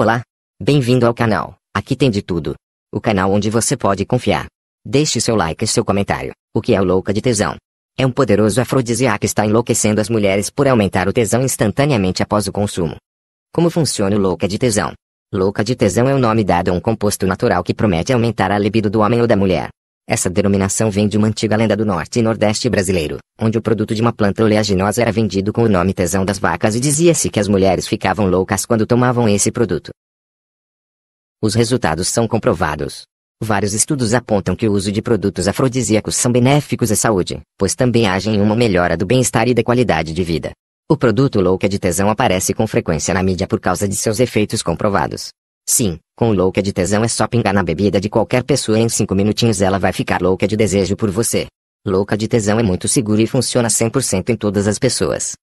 Olá, bem-vindo ao canal, aqui tem de tudo. O canal onde você pode confiar. Deixe seu like e seu comentário, o que é o Louca de Tesão. É um poderoso afrodisíaco que está enlouquecendo as mulheres por aumentar o tesão instantaneamente após o consumo. Como funciona o Louca de Tesão? Louca de Tesão é o nome dado a um composto natural que promete aumentar a libido do homem ou da mulher. Essa denominação vem de uma antiga lenda do norte e nordeste brasileiro, onde o produto de uma planta oleaginosa era vendido com o nome tesão das vacas e dizia-se que as mulheres ficavam loucas quando tomavam esse produto. Os resultados são comprovados. Vários estudos apontam que o uso de produtos afrodisíacos são benéficos à saúde, pois também agem em uma melhora do bem-estar e da qualidade de vida. O produto louca de tesão aparece com frequência na mídia por causa de seus efeitos comprovados. Sim, com louca de tesão é só pingar na bebida de qualquer pessoa e em 5 minutinhos ela vai ficar louca de desejo por você. Louca de tesão é muito seguro e funciona 100% em todas as pessoas.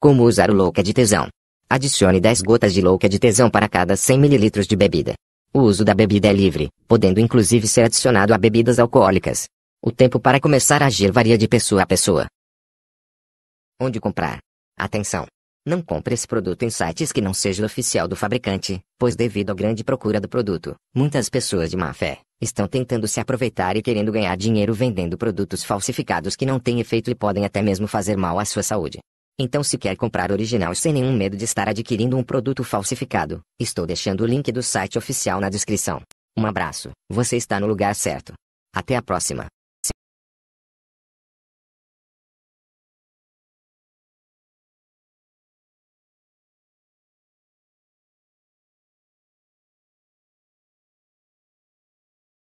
Como usar o louca de tesão? Adicione 10 gotas de louca de tesão para cada 100 ml de bebida. O uso da bebida é livre, podendo inclusive ser adicionado a bebidas alcoólicas. O tempo para começar a agir varia de pessoa a pessoa. Onde comprar? Atenção! Não compre esse produto em sites que não seja oficial do fabricante, pois devido à grande procura do produto, muitas pessoas de má fé estão tentando se aproveitar e querendo ganhar dinheiro vendendo produtos falsificados que não têm efeito e podem até mesmo fazer mal à sua saúde. Então se quer comprar original sem nenhum medo de estar adquirindo um produto falsificado, estou deixando o link do site oficial na descrição. Um abraço, você está no lugar certo. Até a próxima.